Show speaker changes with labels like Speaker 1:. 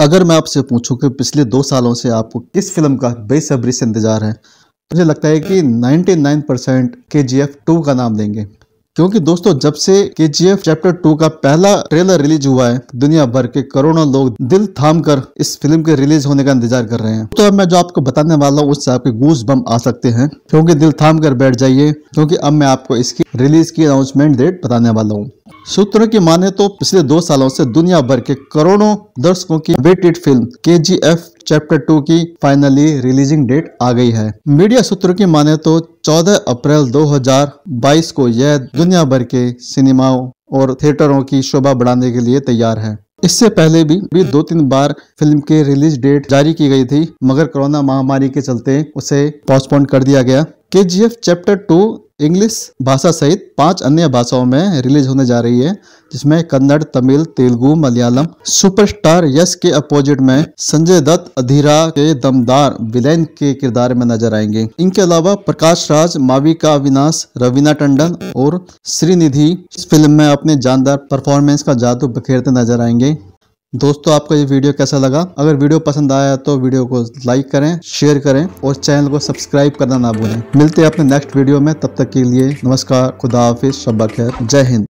Speaker 1: अगर मैं आपसे पूछूं कि पिछले दो सालों से आपको किस फिल्म का बेसब्री से इंतज़ार है मुझे लगता है कि 99 परसेंट के जी एफ टू का नाम देंगे क्योंकि दोस्तों जब से के जी एफ चैप्टर टू का पहला ट्रेलर रिलीज हुआ है दुनिया भर के करोड़ों लोग दिल थाम कर इस फिल्म के रिलीज होने का इंतजार कर रहे हैं तो अब मैं जो आपको बताने वाला हूँ उससे आपके गूस बम आ सकते हैं क्योंकि दिल थाम कर बैठ जाइए क्योंकि अब मैं आपको इसकी रिलीज की अनाउंसमेंट डेट बताने वाला हूँ सूत्रों की माने तो पिछले दो सालों से दुनिया भर के करोड़ों दर्शकों की waited film K G F chapter two की फाइनली रिलीजिंग डेट आ गई है मीडिया सूत्रों की माने तो 14 अप्रैल 2022 को यह दुनिया भर के सिनेमाओं और थिएटरों की शोभा बढ़ाने के लिए तैयार है इससे पहले भी, भी दो तीन बार फिल्म के रिलीज डेट जारी की गई थी मगर कोरोना महामारी के चलते उसे पोस्टपोन कर दिया गया के चैप्टर टू इंग्लिश भाषा सहित पांच अन्य भाषाओं में रिलीज होने जा रही है जिसमें कन्नड़ तमिल तेलुगु मलयालम सुपरस्टार यश के अपोजिट में संजय दत्त अधीरा के दमदार विलेन के किरदार में नजर आएंगे इनके अलावा प्रकाश राज माविका अविनाश रवीना टंडन और श्रीनिधि इस फिल्म में अपने जानदार परफॉर्मेंस का जादू बखेरते नजर आएंगे दोस्तों आपको ये वीडियो कैसा लगा अगर वीडियो पसंद आया तो वीडियो को लाइक करें शेयर करें और चैनल को सब्सक्राइब करना ना भूलें मिलते हैं अपने नेक्स्ट वीडियो में तब तक के लिए नमस्कार खुदा हाफिज शब्बा खैर जय हिंद